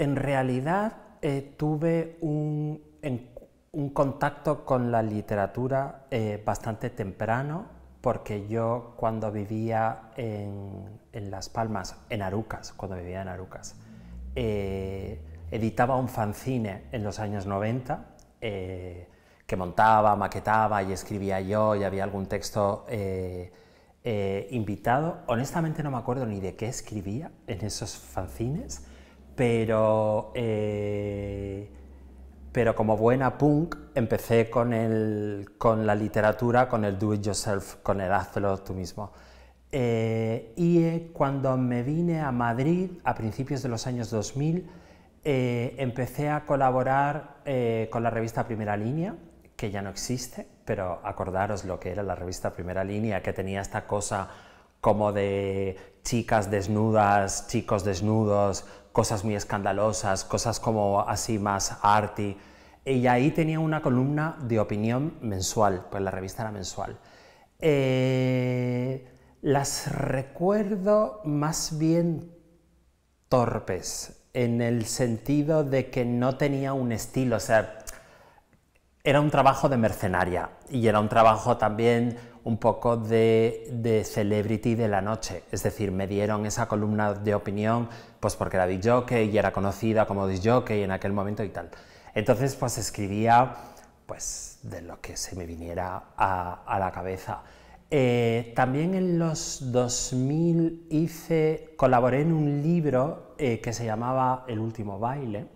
en realidad eh, tuve un, contacto con la literatura eh, bastante temprano, porque yo cuando vivía en, Las Palmas, en Arucas, cuando vivía en Arucas, eh, editaba un fanzine en los años 90, que montaba, maquetaba y escribía yo y había algún texto... invitado, honestamente no me acuerdo ni de qué escribía en esos fanzines, pero, eh, pero como buena punk empecé con, la literatura, con el do it yourself, con el hazlo tú mismo. Eh, y eh, cuando me vine a Madrid a principios de los años 2000, empecé a colaborar con la revista Primera Línea, que ya no existe, pero acordaros lo que era la revista Primera Línea, que tenía esta cosa como de chicas desnudas, chicos desnudos, cosas muy escandalosas, cosas como así más arty. Y ahí tenía una columna de opinión mensual, pues la revista era mensual. Eh, las recuerdo más bien torpes, en el sentido de que no tenía un estilo, o sea, era un trabajo de mercenaria y era un trabajo también un poco de, celebrity de la noche, es decir, me dieron esa columna de opinión, pues porque era jockey y era conocida como jockey en aquel momento y tal. Entonces, pues escribía, pues, de lo que se me viniera a, la cabeza. Eh, también en los 2000 hice, colaboré en un libro eh, que se llamaba El último baile,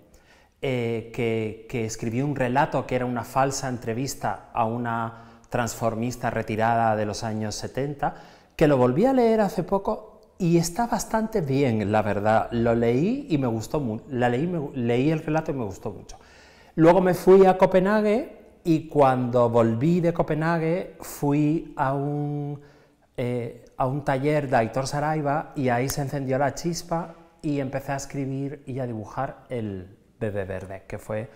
eh, que, que escribí un relato que era una falsa entrevista a una transformista retirada de los años 70, que lo volví a leer hace poco y está bastante bien, la verdad. Lo leí y me gustó mucho. leí, el relato y me gustó mucho. Luego me fui a Copenhague y cuando volví de Copenhague fui a un, eh, a un taller de Aitor Saraiva y ahí se encendió la chispa y empecé a escribir y a dibujar el Bebé Verde, que fue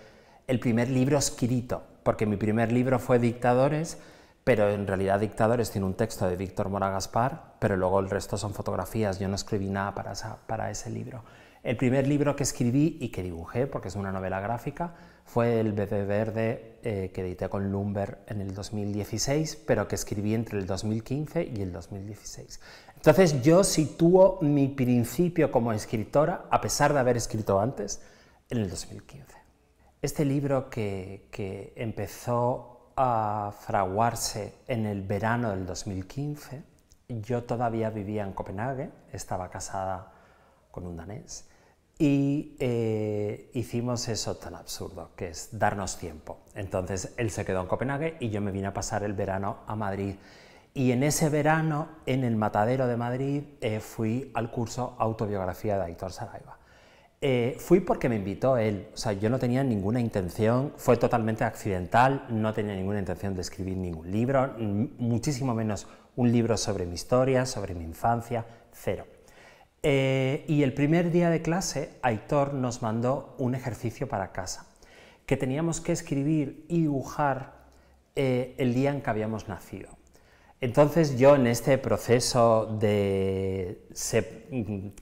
el primer libro escrito porque mi primer libro fue Dictadores, pero en realidad Dictadores tiene un texto de Víctor Mora Gaspar, pero luego el resto son fotografías, yo no escribí nada para, para ese libro. El primer libro que escribí y que dibujé, porque es una novela gráfica, fue El bebé verde eh, que edité con Lumber en el 2016, pero que escribí entre el 2015 y el 2016. Entonces yo sitúo mi principio como escritora, a pesar de haber escrito antes, en el 2015. Este libro que, empezó a fraguarse en el verano del 2015, yo todavía vivía en Copenhague, estaba casada con un danés, y eh, hicimos eso tan absurdo, que es darnos tiempo. Entonces él se quedó en Copenhague y yo me vine a pasar el verano a Madrid. Y en ese verano, en el Matadero de Madrid, eh, fui al curso Autobiografía de Aitor Saraiva. Eh, fui porque me invitó él, o sea, yo no tenía ninguna intención, fue totalmente accidental, no tenía ninguna intención de escribir ningún libro, muchísimo menos un libro sobre mi historia, sobre mi infancia, cero. Eh, y el primer día de clase, Aitor nos mandó un ejercicio para casa, que teníamos que escribir y dibujar eh, el día en que habíamos nacido. Entonces yo en este proceso de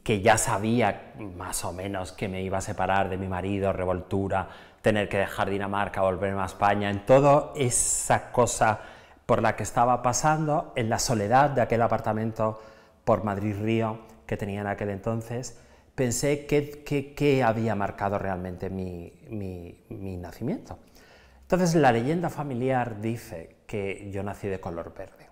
que ya sabía más o menos que me iba a separar de mi marido, revoltura, tener que dejar Dinamarca, volverme a España, en toda esa cosa por la que estaba pasando, en la soledad de aquel apartamento por Madrid Río que tenía en aquel entonces, pensé qué que, había marcado realmente mi nacimiento. Entonces la leyenda familiar dice que yo nací de color verde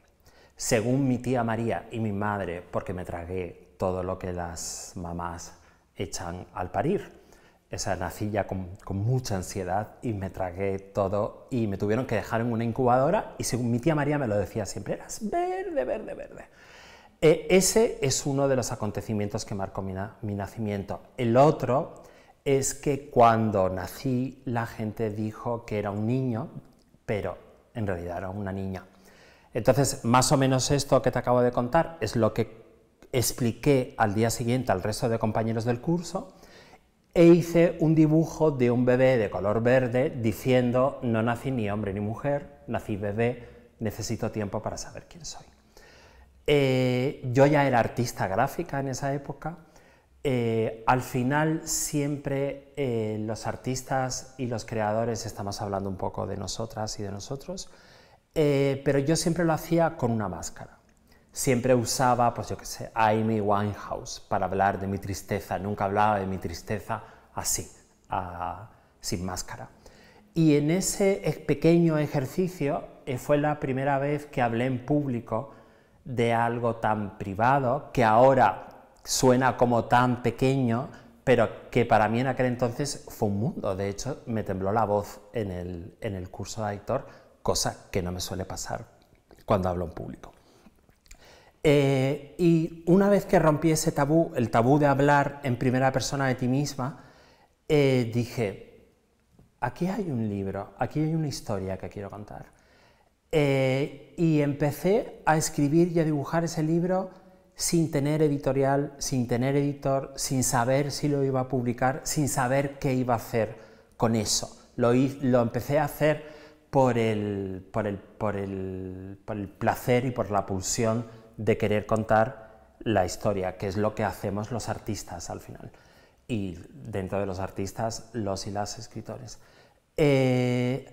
según mi tía María y mi madre, porque me tragué todo lo que las mamás echan al parir. Esa nací ya con, mucha ansiedad y me tragué todo y me tuvieron que dejar en una incubadora y según mi tía María me lo decía siempre, eras verde, verde, verde. E, ese es uno de los acontecimientos que marcó mi nacimiento. El otro es que cuando nací la gente dijo que era un niño, pero en realidad era una niña. Entonces, más o menos esto que te acabo de contar es lo que expliqué al día siguiente al resto de compañeros del curso e hice un dibujo de un bebé de color verde diciendo no nací ni hombre ni mujer, nací bebé, necesito tiempo para saber quién soy. Eh, yo ya era artista gráfica en esa época. Eh, al final siempre eh, los artistas y los creadores estamos hablando un poco de nosotras y de nosotros. Eh, pero yo siempre lo hacía con una máscara. Siempre usaba, pues yo qué sé, Amy Winehouse para hablar de mi tristeza. Nunca hablaba de mi tristeza así, ah, sin máscara. Y en ese e, pequeño ejercicio eh, fue la primera vez que hablé en público de algo tan privado que ahora suena como tan pequeño, pero que para mí en aquel entonces fue un mundo. De hecho, me tembló la voz en el, en el curso de actor cosa que no me suele pasar cuando hablo en público. Eh, y una vez que rompí ese tabú, el tabú de hablar en primera persona de ti misma, eh, dije, aquí hay un libro, aquí hay una historia que quiero contar. Eh, y empecé a escribir y a dibujar ese libro sin tener editorial, sin tener editor, sin saber si lo iba a publicar, sin saber qué iba a hacer con eso. lo empecé a hacer por el, por el, por el, por el placer y por la pulsión de querer contar la historia, que es lo que hacemos los artistas al final. Y dentro de los artistas, los y las escritores. Eh,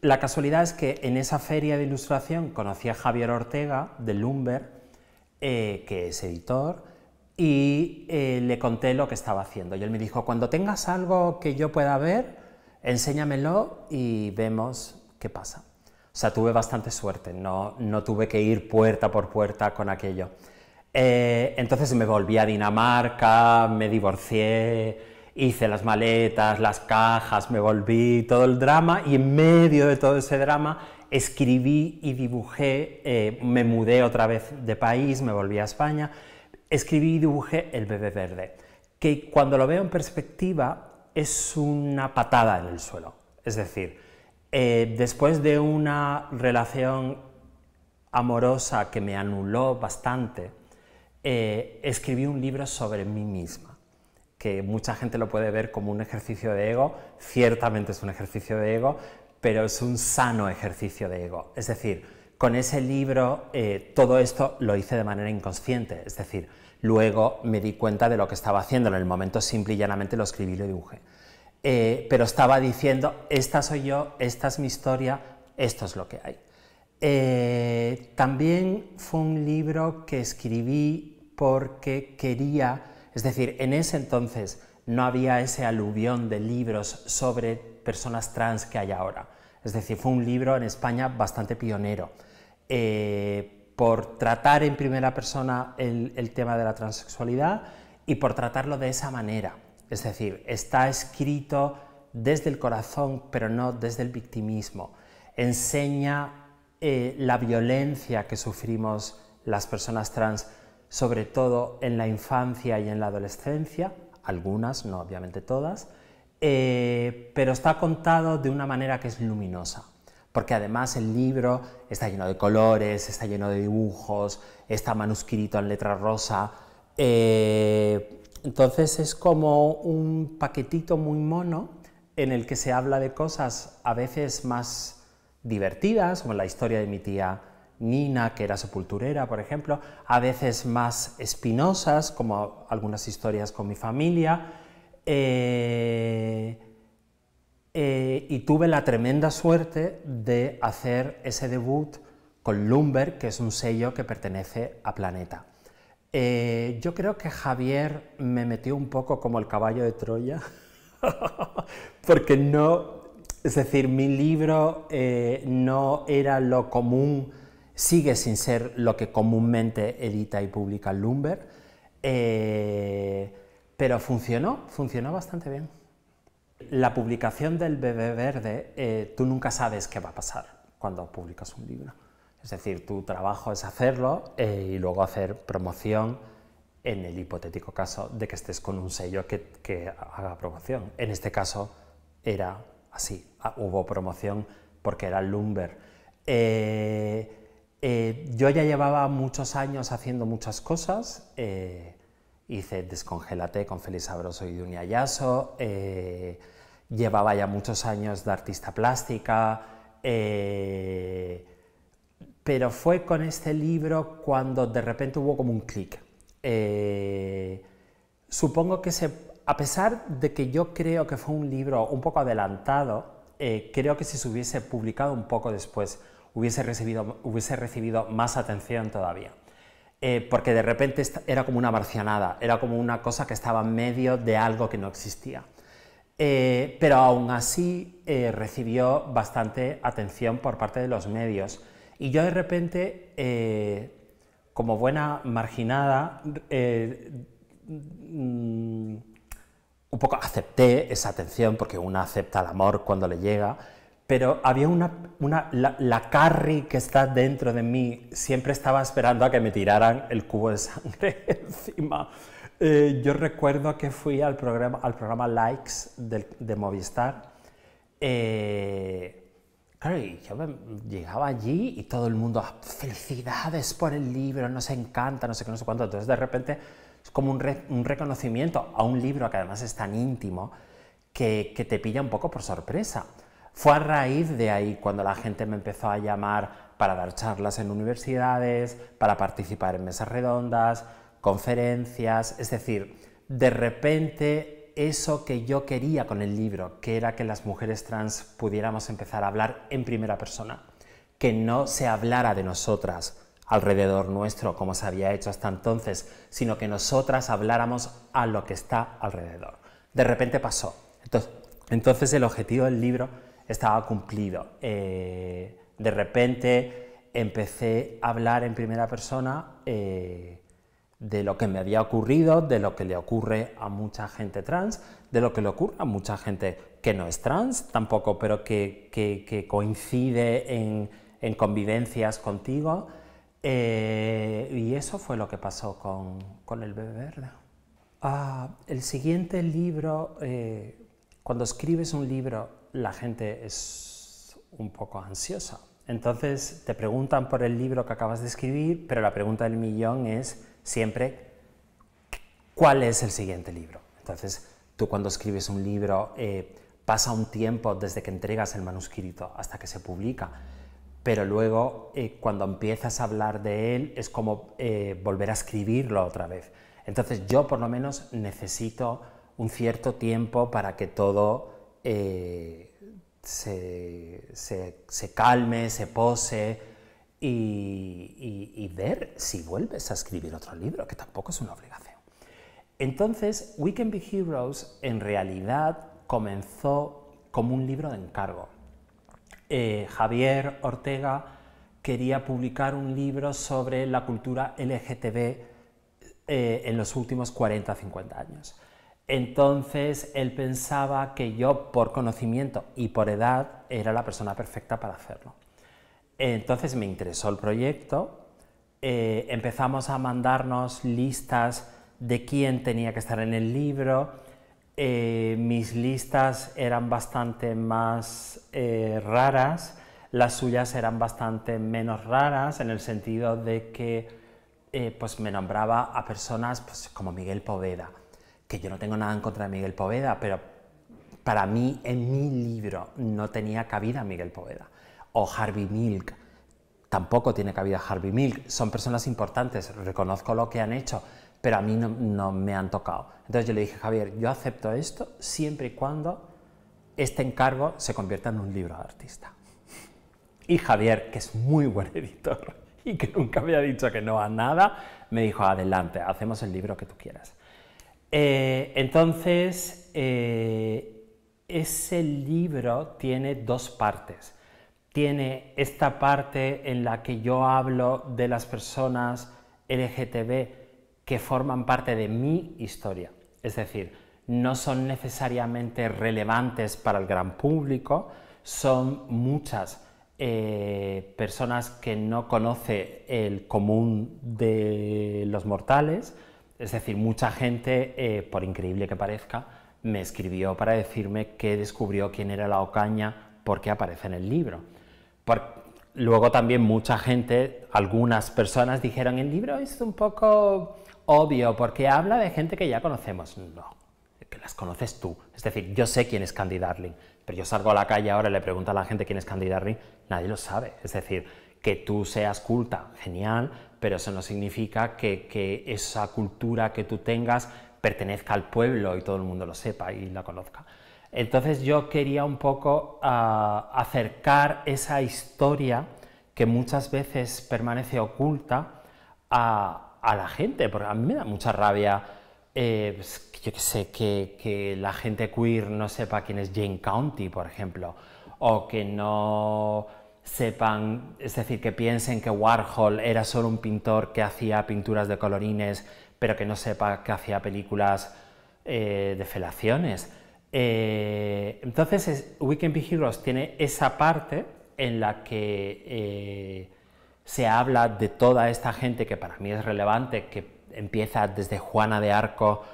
la casualidad es que en esa feria de ilustración conocí a Javier Ortega de Lumber, eh, que es editor, y eh, le conté lo que estaba haciendo. Y él me dijo, cuando tengas algo que yo pueda ver, enséñamelo y vemos ¿qué pasa? O sea, tuve bastante suerte, no, tuve que ir puerta por puerta con aquello. Eh, entonces me volví a Dinamarca, me divorcié, hice las maletas, las cajas, me volví, todo el drama, y en medio de todo ese drama escribí y dibujé, eh, me mudé otra vez de país, me volví a España, escribí y dibujé El bebé verde, que cuando lo veo en perspectiva es una patada en el suelo. Es decir, eh, después de una relación amorosa que me anuló bastante, eh, escribí un libro sobre mí misma, que mucha gente lo puede ver como un ejercicio de ego, ciertamente es un ejercicio de ego, pero es un sano ejercicio de ego. Es decir, con ese libro eh, todo esto lo hice de manera inconsciente, es decir, luego me di cuenta de lo que estaba haciendo, en el momento simple y llanamente lo escribí y lo dibujé. Eh, pero estaba diciendo, esta soy yo, esta es mi historia, esto es lo que hay. Eh, también fue un libro que escribí porque quería, es decir, en ese entonces no había ese aluvión de libros sobre personas trans que hay ahora. Es decir, fue un libro en España bastante pionero. Eh, por tratar en primera persona el, el tema de la transexualidad y por tratarlo de esa manera. Es decir, está escrito desde el corazón, pero no desde el victimismo. Enseña eh, la violencia que sufrimos las personas trans, sobre todo en la infancia y en la adolescencia, algunas, no obviamente todas, eh, pero está contado de una manera que es luminosa, porque además el libro está lleno de colores, está lleno de dibujos, está manuscrito en letra rosa, eh, entonces es como un paquetito muy mono en el que se habla de cosas a veces más divertidas, como la historia de mi tía Nina, que era sepulturera, por ejemplo, a veces más espinosas, como algunas historias con mi familia. Eh, eh, y tuve la tremenda suerte de hacer ese debut con Lumber, que es un sello que pertenece a Planeta. Eh, yo creo que Javier me metió un poco como el caballo de Troya, porque no, es decir, mi libro eh, no era lo común, sigue sin ser lo que comúnmente edita y publica Lumber, eh, pero funcionó, funcionó bastante bien. La publicación del bebé verde, tú nunca sabes qué va a pasar cuando publicas un libro. Es decir, tu trabajo es hacerlo eh, y luego hacer promoción en el hipotético caso de que estés con un sello que, haga promoción. En este caso era así, ah, hubo promoción porque era Lumber. Eh, eh, yo ya llevaba muchos años haciendo muchas cosas. hice Descongélate con Feliz Sabroso y Dunia Yasso. llevaba ya muchos años de artista plástica pero fue con este libro cuando de repente hubo como un clic. Eh, supongo que a pesar de que yo creo que fue un libro un poco adelantado, eh, creo que si se hubiese publicado un poco después hubiese recibido, más atención todavía. Eh, porque de repente era como una marcianada, era como una cosa que estaba en medio de algo que no existía. pero aún así recibió bastante atención por parte de los medios. Y yo de repente, eh, como buena marginada, eh, mm, un poco acepté esa atención, porque uno acepta el amor cuando le llega, pero había una, una la, Carrie que está dentro de mí, siempre estaba esperando a que me tiraran el cubo de sangre encima. Eh, yo recuerdo que fui al programa, al programa Likes de, Movistar y yo llegaba allí y todo el mundo, ah, felicidades por el libro, nos encanta, no sé qué, no sé cuánto. Entonces, de repente, es como un, reconocimiento a un libro que además es tan íntimo que te pilla un poco por sorpresa. Fue a raíz de ahí cuando la gente me empezó a llamar para dar charlas en universidades, para participar en mesas redondas, conferencias, es decir, de repente eso que yo quería con el libro, que era que las mujeres trans pudiéramos empezar a hablar en primera persona, que no se hablara de nosotras alrededor nuestro como se había hecho hasta entonces, sino que nosotras habláramos a lo que está alrededor. De repente pasó. Entonces, el objetivo del libro estaba cumplido. Eh, de repente empecé a hablar en primera persona eh, de lo que me había ocurrido, de lo que le ocurre a mucha gente trans, de lo que le ocurre a mucha gente que no es trans tampoco, pero que, coincide en, convivencias contigo. Eh, y eso fue lo que pasó con, el bebé verde. Ah, el siguiente libro, eh, cuando escribes un libro, la gente es un poco ansiosa. Entonces te preguntan por el libro que acabas de escribir, pero la pregunta del millón es, siempre cuál es el siguiente libro. Entonces, tú cuando escribes un libro eh, pasa un tiempo desde que entregas el manuscrito hasta que se publica, pero luego eh, cuando empiezas a hablar de él es como eh, volver a escribirlo otra vez. Entonces yo por lo menos necesito un cierto tiempo para que todo se, se calme, se pose, y, ver si vuelves a escribir otro libro, que tampoco es una obligación. Entonces, We Can Be Heroes en realidad comenzó como un libro de encargo. Eh, Javier Ortega quería publicar un libro sobre la cultura LGTB eh, en los últimos 40 50 años. Entonces él pensaba que yo, por conocimiento y por edad, era la persona perfecta para hacerlo. Entonces me interesó el proyecto, eh, empezamos a mandarnos listas de quién tenía que estar en el libro, eh, mis listas eran bastante más eh, raras, las suyas eran bastante menos raras en el sentido de que pues me nombraba a personas pues, como Miguel Poveda, que yo no tengo nada en contra de Miguel Poveda, pero para mí en mi libro no tenía cabida Miguel Poveda o Harvey Milk. Tampoco tiene cabida Harvey Milk. Son personas importantes, reconozco lo que han hecho, pero a mí no, me han tocado. Entonces yo le dije, Javier, yo acepto esto siempre y cuando este encargo se convierta en un libro de artista. Y Javier, que es muy buen editor y que nunca me dicho que no a nada, me dijo, adelante, hacemos el libro que tú quieras. Eh, entonces, eh, ese libro tiene dos partes tiene esta parte en la que yo hablo de las personas LGTB que forman parte de mi historia. Es decir, no son necesariamente relevantes para el gran público, son muchas eh, personas que no conoce el común de los mortales, es decir, mucha gente, eh, por increíble que parezca, me escribió para decirme que descubrió quién era la Ocaña porque aparece en el libro luego también mucha gente, algunas personas dijeron, el libro es un poco obvio porque habla de gente que ya conocemos. No, que las conoces tú. Es decir, yo sé quién es Candy Darling, pero yo salgo a la calle ahora y le pregunto a la gente quién es Candy Darling, nadie lo sabe. Es decir, que tú seas culta, genial, pero eso no significa que, que esa cultura que tú tengas pertenezca al pueblo y todo el mundo lo sepa y la conozca. Entonces yo quería un poco ah, acercar esa historia que muchas veces permanece oculta a, la gente, porque a mí me da mucha rabia, eh, pues, que sé, que, la gente queer no sepa quién es Jane County, por ejemplo, o que no sepan, es decir, que piensen que Warhol era solo un pintor que hacía pinturas de colorines, pero que no sepa que hacía películas eh, de felaciones. Eh, entonces, We Can Be Heroes tiene esa parte en la que eh, se habla de toda esta gente que para mí es relevante, que empieza desde Juana de Arco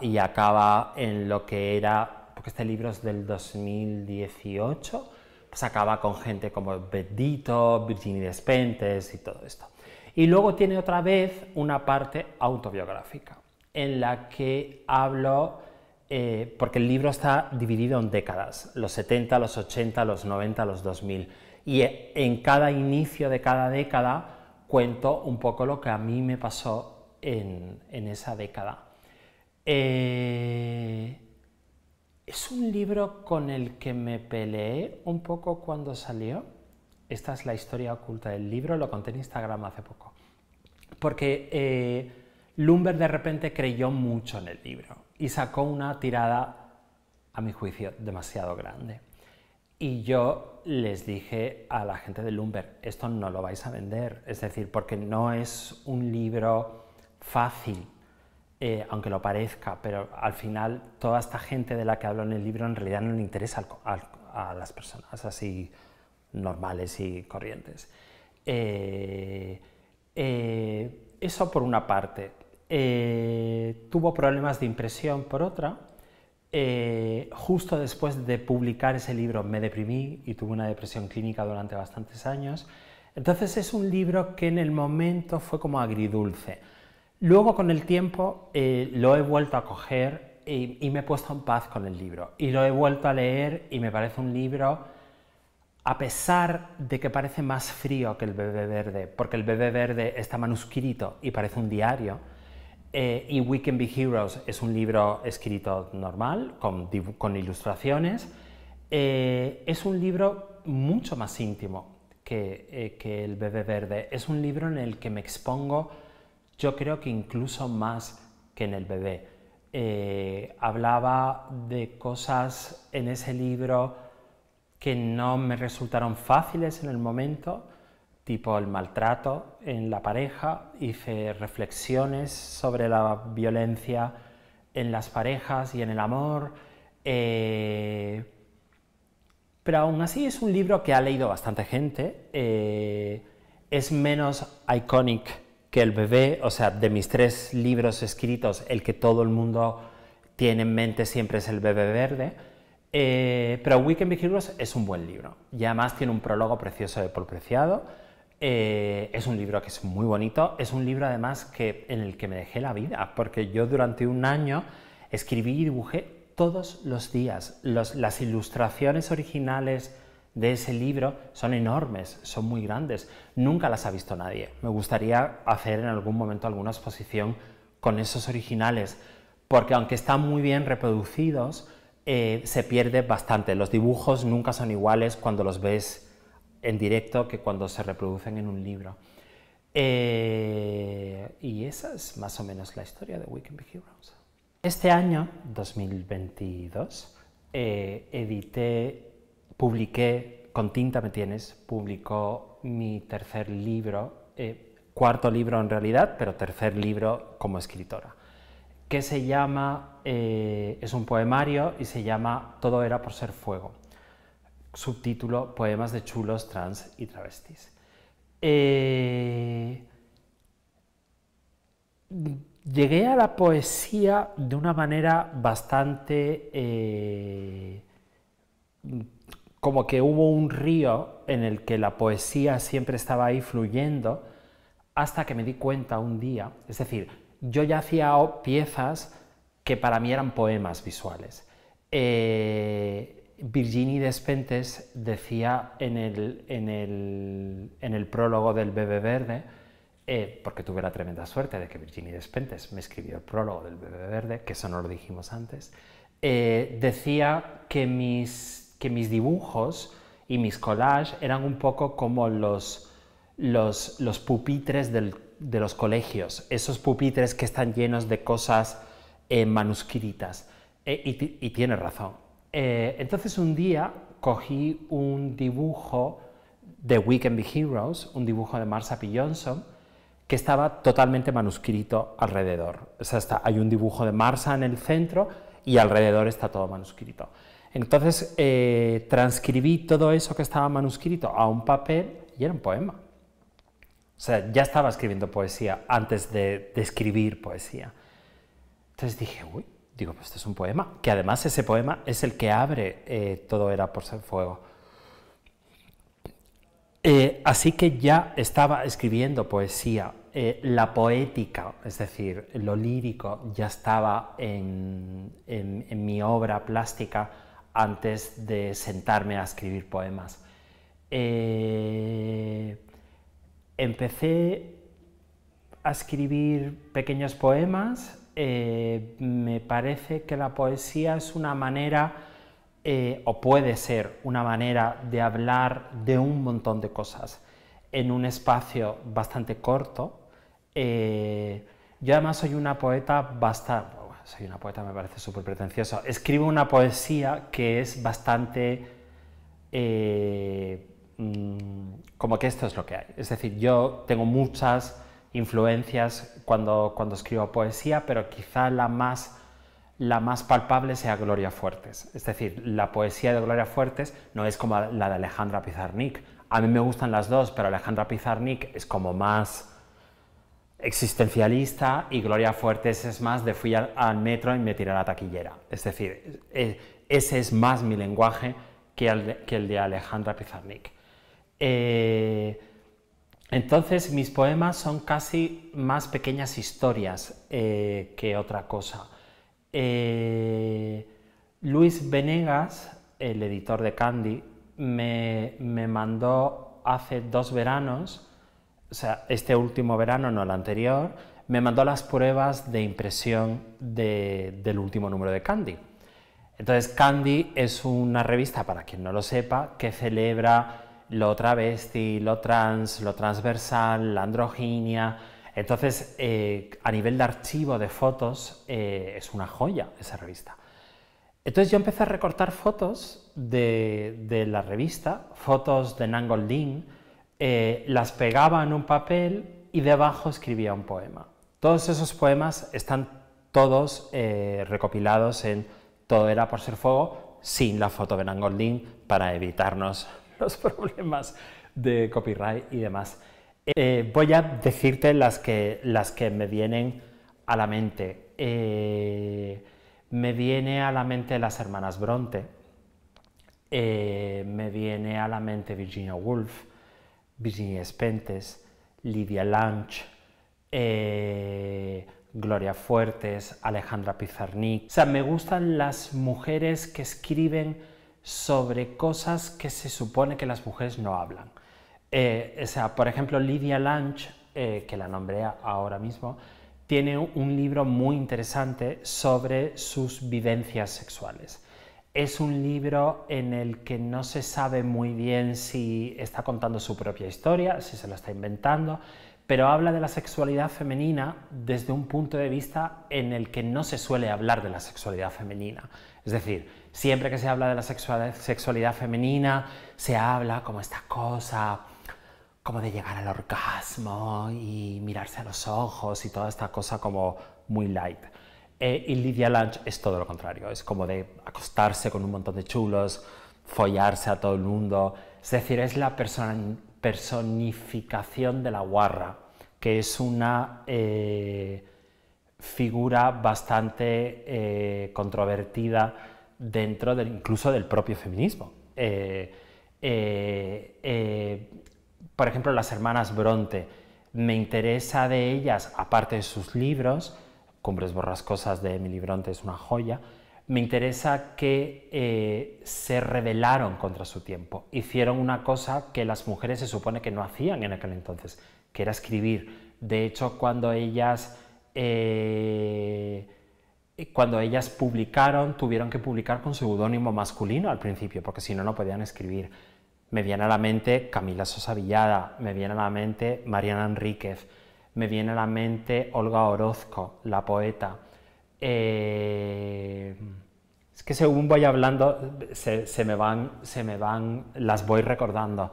y acaba en lo que era, porque este libro es del 2018, pues acaba con gente como Bedito, Virginia Despentes y todo esto. Y luego tiene otra vez una parte autobiográfica, en la que hablo eh, porque el libro está dividido en décadas, los 70, los 80, los 90, los 2000. Y e, en cada inicio de cada década cuento un poco lo que a mí me pasó en, esa década. Eh, es un libro con el que me peleé un poco cuando salió. Esta es la historia oculta del libro, lo conté en Instagram hace poco. Porque eh, Lumber de repente creyó mucho en el libro y sacó una tirada, a mi juicio, demasiado grande. Y yo les dije a la gente de Lumber, esto no lo vais a vender, es decir, porque no es un libro fácil, eh, aunque lo parezca, pero al final toda esta gente de la que hablo en el libro en realidad no le interesa a las personas así normales y corrientes. Eh, eh, eso por una parte. Eh, tuvo problemas de impresión por otra. Eh, justo después de publicar ese libro me deprimí y tuve una depresión clínica durante bastantes años. Entonces es un libro que en el momento fue como agridulce. Luego con el tiempo eh, lo he vuelto a coger y me he puesto en paz con el libro. Y lo he vuelto a leer y me parece un libro a pesar de que parece más frío que el bebé verde, porque el bebé verde está manuscrito y parece un diario, eh, y We Can Be Heroes es un libro escrito normal, con, ilustraciones. Eh, es un libro mucho más íntimo que, eh, que, El Bebé Verde. Es un libro en el que me expongo, yo creo que incluso más que en El Bebé. hablaba de cosas en ese libro que no me resultaron fáciles en el momento, tipo el maltrato en la pareja, hice reflexiones sobre la violencia en las parejas y en el amor. Eh, pero aún así es un libro que ha leído bastante gente. Eh, es menos iconic que El bebé, o sea, de mis tres libros escritos, el que todo el mundo tiene en mente siempre es El bebé verde. Eh, pero Weekend Big Heroes es un buen libro y además tiene un prólogo precioso de Paul eh, es un libro que es muy bonito, es un libro además que, en el que me dejé la vida, porque yo durante un año escribí y dibujé todos los días. las ilustraciones originales de ese libro son enormes, son muy grandes. Nunca las ha visto nadie. Me gustaría hacer en algún momento alguna exposición con esos originales, porque aunque están muy bien reproducidos, eh, se pierde bastante. Los dibujos nunca son iguales cuando los ves en directo que cuando se reproducen en un libro. Eh, y esa es más o menos la historia de We Can Be Heroes. Este año, 2022, eh, edité, publiqué, con tinta me tienes, publicó mi tercer libro, eh, cuarto libro en realidad, pero tercer libro como escritora, que se llama, es un poemario y se llama Todo era por ser fuego subtítulo Poemas de chulos, trans y travestis. Eh, llegué a la poesía de una manera bastante... Eh, como que hubo un río en el que la poesía siempre estaba ahí fluyendo hasta que me di cuenta un día, es decir, yo ya hacía piezas que para mí eran poemas visuales. Eh, Virginie Despentes decía en el, prólogo del Bebe Verde, eh, porque tuve la tremenda suerte de que Virginie Despentes me escribió el prólogo del Bebe Verde, que eso no lo dijimos antes, eh, decía que mis, que mis dibujos y mis collages eran un poco como los, pupitres de los colegios, esos pupitres que están llenos de cosas eh, manuscritas. y tiene razón eh, entonces un día cogí un dibujo de Weekend Be Heroes, un dibujo de Marsa P. Johnson, que estaba totalmente manuscrito alrededor. O sea, está, hay un dibujo de Marsa en el centro y alrededor está todo manuscrito. Entonces eh, transcribí todo eso que estaba manuscrito a un papel y era un poema. O sea, ya estaba escribiendo poesía antes de escribir poesía. Entonces dije, uy, Digo, pues este es un poema, que además ese poema es el que abre eh, Todo era por ser fuego. Eh, así que ya estaba escribiendo poesía, eh, la poética, es decir, lo lírico, ya estaba en, mi obra plástica antes de sentarme a escribir poemas. empecé a escribir pequeños poemas me parece que la poesía es una manera, eh, o puede ser una manera de hablar de un montón de cosas en un espacio bastante corto. Eh, yo además soy una poeta bastante, soy una poeta me parece súper pretencioso, escribo una poesía que es bastante eh, mm, como que esto es lo que hay. Es decir, yo tengo muchas influencias cuando, cuando escribo poesía, pero quizá la más, la más palpable sea Gloria Fuertes. Es decir, la poesía de Gloria Fuertes no es como la de Alejandra Pizarnik. A mí me gustan las dos, pero Alejandra Pizarnik es como más existencialista y Gloria Fuertes es más de fui al, metro y me tiré a la taquillera. Es decir, e, ese es más mi lenguaje que el de, que el de Alejandra Pizarnik. Eh, entonces mis poemas son casi más pequeñas historias eh, que otra cosa. Eh, Luis Venegas, el editor de Candy, me, mandó hace dos veranos, o sea, este último verano, no el anterior, me mandó las pruebas de impresión del último número de Candy. Entonces, Candy es una revista, para quien no lo sepa, que celebra lo travesti, lo trans, lo transversal, la androginia. Entonces, eh, a nivel de archivo de fotos, eh, es una joya esa revista. Entonces yo empecé a recortar fotos de, la revista, fotos de Nangoldin, eh, las pegaba en un papel y debajo escribía un poema. Todos esos poemas están todos eh, recopilados en Todo era por ser fuego, sin la foto de Nangoldin, para evitarnos los problemas de copyright y demás. Eh, voy a decirte las que, las que me vienen a la mente. Eh, me viene a la mente las hermanas Bronte, eh, me viene a la mente Virginia Woolf, Virginia Spentes, Lydia Lange, Gloria Fuertes, Alejandra Pizarnik. O sea, me gustan las mujeres que escriben sobre cosas que se supone que las mujeres no hablan. Eh, sea, por ejemplo, Lydia Lange, eh, que la nombré ahora mismo, tiene un libro muy interesante sobre sus vivencias sexuales. Es un libro en el que no se sabe muy bien si está contando su propia historia, si se la está inventando, pero habla de la sexualidad femenina desde un punto de vista en el que no se suele hablar de la sexualidad femenina. Es decir, Siempre que se habla de la sexualidad, femenina, se habla como esta cosa, como de llegar al orgasmo y mirarse a los ojos y toda esta cosa como muy light. Eh, y Lydia Lunch es todo lo contrario, es como de acostarse con un montón de chulos, follarse a todo el mundo, es decir, es la personificación de la guarra, que es una eh, figura bastante eh, controvertida dentro del, incluso del propio feminismo. Eh, eh, eh, por ejemplo, las hermanas Bronte. Me interesa de ellas, aparte de sus libros, Cumbres Borrascosas de Emily Bronte es una joya, me interesa que se rebelaron contra su tiempo, hicieron una cosa que las mujeres se supone que no hacían en aquel entonces, que era escribir. De hecho, cuando ellas eh, cuando ellas publicaron, tuvieron que publicar con seudónimo masculino al principio, porque si no, no podían escribir. Me viene a la mente Camila Sosa Villada, me viene a la mente Mariana Enríquez, me viene a la mente Olga Orozco, la poeta. Eh, es que según voy hablando, se, me, van, se me van, las voy recordando.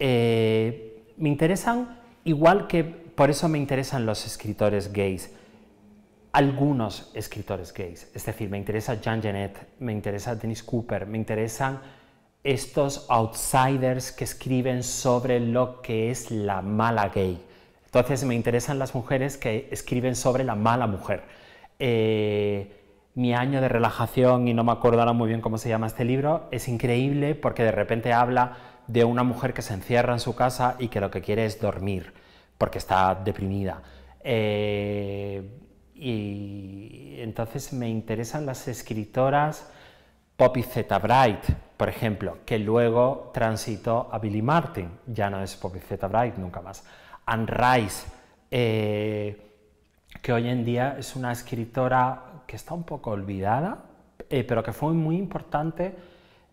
Eh, me interesan, igual que por eso me interesan los escritores gays algunos escritores gays. Es decir, me interesa Jean Genet, me interesa Dennis Cooper, me interesan estos outsiders que escriben sobre lo que es la mala gay. Entonces me interesan las mujeres que escriben sobre la mala mujer. Eh, mi año de relajación, y no me acuerdo ahora muy bien cómo se llama este libro, es increíble porque de repente habla de una mujer que se encierra en su casa y que lo que quiere es dormir porque está deprimida. Eh, y entonces me interesan las escritoras Poppy Z. Bright, por ejemplo, que luego transitó a Billy Martin, ya no es Poppy Z. Bright nunca más. Anne Rice, eh, que hoy en día es una escritora que está un poco olvidada, eh, pero que fue muy importante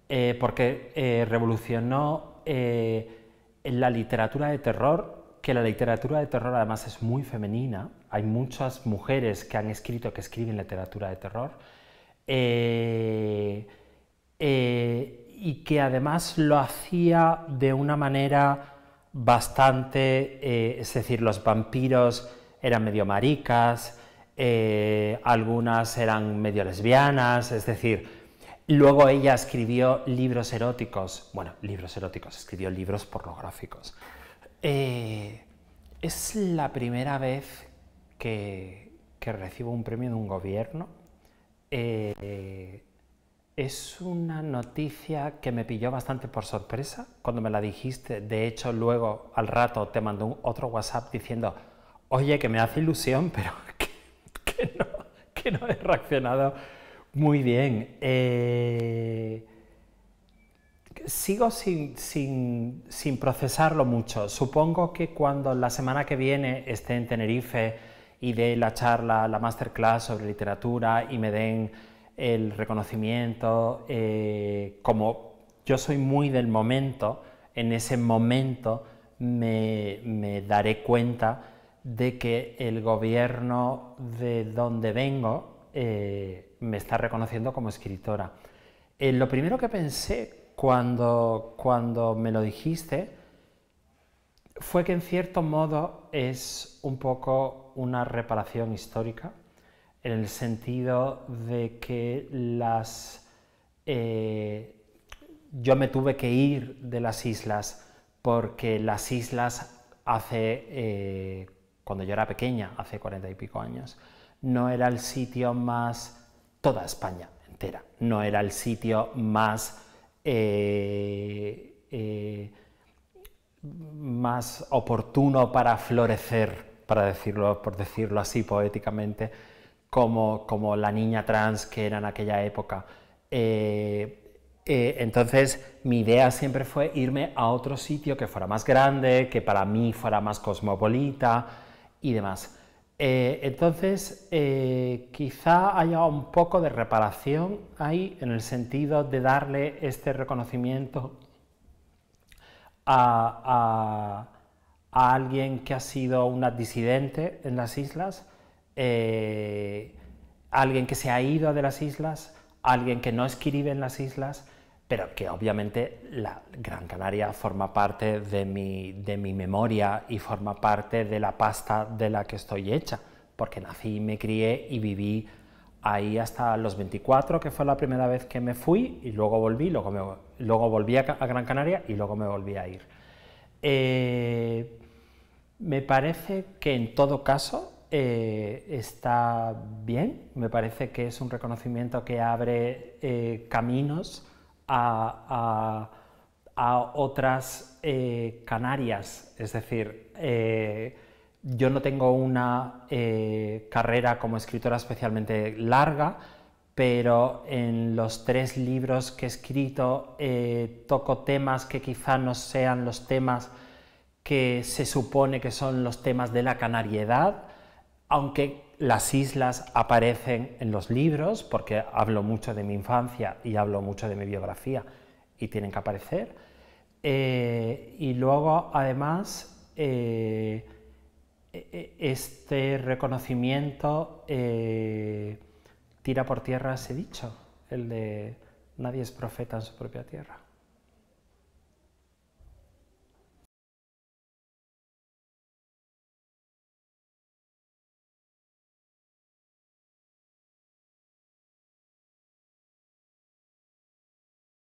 eh, porque revolucionó la literatura de terror, que la literatura de terror además es muy femenina, hay muchas mujeres que han escrito, que escriben literatura de terror, eh, eh, y que además lo hacía de una manera bastante, eh, es decir, los vampiros eran medio maricas, algunas eran medio lesbianas, es decir, Luego ella escribió libros eróticos, bueno, libros eróticos, escribió libros pornográficos. es la primera vez que, recibo un premio de un gobierno. Eh, es una noticia que me pilló bastante por sorpresa cuando me la dijiste. De hecho, luego al rato te mandó un, otro WhatsApp diciendo, oye, que me hace ilusión, pero que, no, he reaccionado muy bien. Eh, sigo sin, sin procesarlo mucho. Supongo que cuando la semana que viene esté en Tenerife, y de la charla, la masterclass sobre literatura y me den el reconocimiento, eh, como yo soy muy del momento, en ese momento me, daré cuenta de que el gobierno de donde vengo eh, me está reconociendo como escritora. Eh, lo primero que pensé cuando, cuando me lo dijiste fue que en cierto modo es un poco una reparación histórica, en el sentido de que las... Eh, yo me tuve que ir de las islas porque las islas hace, eh, cuando yo era pequeña, hace cuarenta y pico años, no era el sitio más, toda España entera, no era el sitio más, eh, más oportuno para florecer para decirlo, por decirlo así poéticamente, como, como la niña trans que era en aquella época. Eh, eh, entonces mi idea siempre fue irme a otro sitio que fuera más grande, que para mí fuera más cosmopolita y demás. Eh, entonces, quizá haya un poco de reparación ahí en el sentido de darle este reconocimiento a a alguien que ha sido una disidente en las islas, eh, alguien que se ha ido de las islas, alguien que no escribe en las islas, pero que obviamente la Gran Canaria forma parte de mi, memoria y forma parte de la pasta de la que estoy hecha, porque nací, me crié y viví ahí hasta los 24, que fue la primera vez que me fui, y luego volví, luego, volví a Gran Canaria y luego me volví a ir. Eh, me parece que en todo caso eh, está bien, me parece que es un reconocimiento que abre eh, caminos a, otras Canarias, es decir, yo no tengo una carrera como escritora especialmente larga, pero en los tres libros que he escrito eh, toco temas que quizá no sean los temas que se supone que son los temas de la canariedad, aunque las islas aparecen en los libros, porque hablo mucho de mi infancia y hablo mucho de mi biografía y tienen que aparecer. Eh, y luego, además, eh, e-, e-, este reconocimiento tira por tierra ese dicho, el de nadie es profeta en su propia tierra.